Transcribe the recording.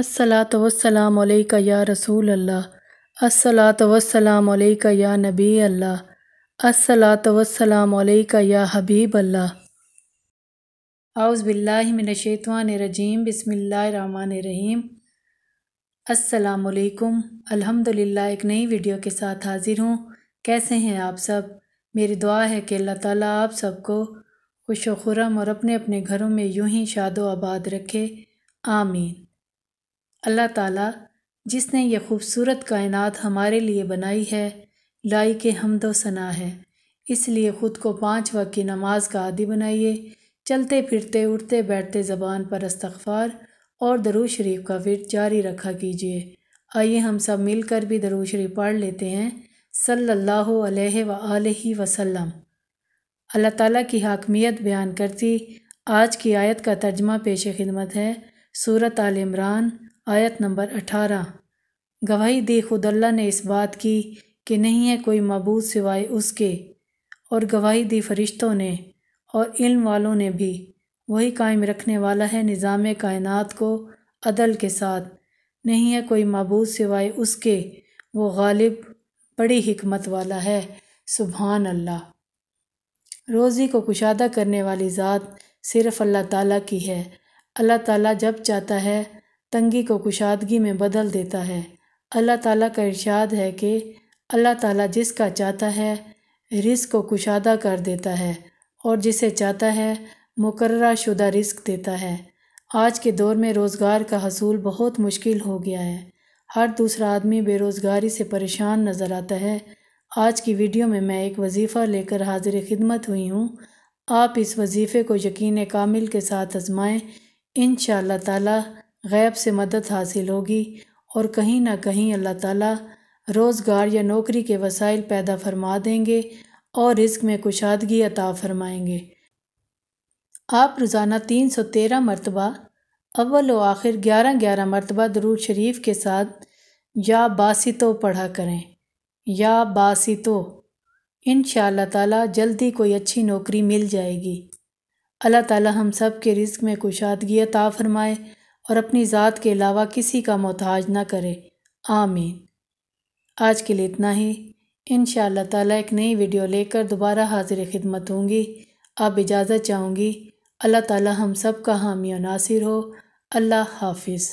अस्सलाम या रसूल अल्लाह वसलाम या नबी अल्लाह अस्सलाम या हबीब अल्लाह आउज़बिल्लाशवानरजीम बसमीम अस्सलाम अल्हम्दुलिल्लाह एक नई वीडियो के साथ हाज़िर हूँ कैसे हैं आप सब मेरी दुआ है कि अल्लाह ताला आप सबको खुश व खुरम और अपने अपने घरों में यूं ही शादो आबाद रखे आमीन अल्लाह ताला जिसने यह खूबसूरत कायनात हमारे लिए बनाई है लाई के हमदो सना है इसलिए ख़ुद को पाँच वक्त की नमाज का आदि बनाइए चलते फिरते उठते बैठते ज़बान पर अस्तफ़ार और दरू शरीफ का फिर जारी रखा कीजिए आइए हम सब मिलकर भी दरू शरीफ पढ़ लेते हैं सल्लल्लाहु अलैहि वसल्लम अल्लाह ताला की हाकमियत बयान करती आज की आयत का तर्जमा पेश खिदमत है सूरत आल इमरान आयत नंबर अठारह गवाही दे खुदल्ला ने इस बात की कि नहीं है कोई मबूद सिवाय उसके और गवाही दी फरिश्तों ने और इल्म वालों ने भी वही कायम रखने वाला है निज़ाम कायनात को अदल के साथ नहीं है कोई मबूद सिवाय उसके वो गालिब बड़ी हमत वाला है सुबहान अल्लाह रोज़ी को कुशादा करने वाली ज़ात सिर्फ़ अल्लाह ताला की है अल्लाह ताला जब चाहता है तंगी को कुशादगी में बदल देता है अल्लाह ताला का इरशाद है कि अल्लाह ताला जिसका चाहता है रिस्क को कुशादा कर देता है और जिसे चाहता है मुकर्रा शुदा रिस्क देता है आज के दौर में रोज़गार का हसूल बहुत मुश्किल हो गया है हर दूसरा आदमी बेरोज़गारी से परेशान नज़र आता है आज की वीडियो में मैं एक वजीफ़ा लेकर हाजिर खिदमत हुई हूँ आप इस वजीफ़े को यकीन कामिल के साथ आजमाएँ इन शाह गैब से मदद हासिल होगी और कहीं ना कहीं अल्लाह ताला रोज़गार या नौकरी के वसाइल पैदा फरमा देंगे और रिस्क में कुशादगी अता फरमाएंगे आप रोज़ाना तीन सौ तेरह मरतबा अव्वल व आखिर ग्यारह ग्यारह मरतबा दरूद शरीफ के साथ या बासितो पढ़ा करें या बासितो इन ताला जल्दी कोई अच्छी नौकरी मिल जाएगी अल्लाह ताला हम सब के रिस्क में कुशादगी अता फरमाए और अपनी ज़ात के अलावा किसी का मोहताज ना करे आमीन आज के लिए इतना ही इन ताला एक नई वीडियो लेकर दोबारा हाजिर खिदमत होंगी आप इजाज़त चाहूँगी अल्लाह ताला हम सब का हामी नासिर हो अल्लाह हाफिज़